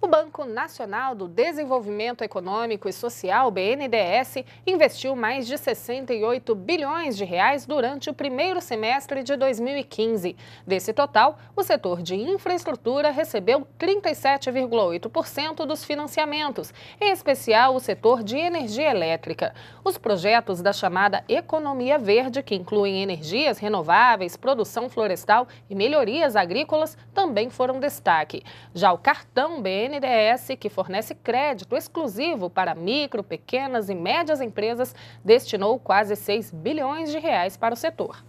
O Banco Nacional do Desenvolvimento Econômico e Social, BNDES, investiu mais de 68 bilhões de reais durante o primeiro semestre de 2015. Desse total, o setor de infraestrutura recebeu 37,8% dos financiamentos, em especial o setor de energia elétrica. Os projetos da chamada economia verde, que incluem energias renováveis, produção florestal e melhorias agrícolas, também foram destaque. Já o cartão BNDES BNDES, que fornece crédito exclusivo para micro, pequenas e médias empresas, destinou quase 6 bilhões de reais para o setor.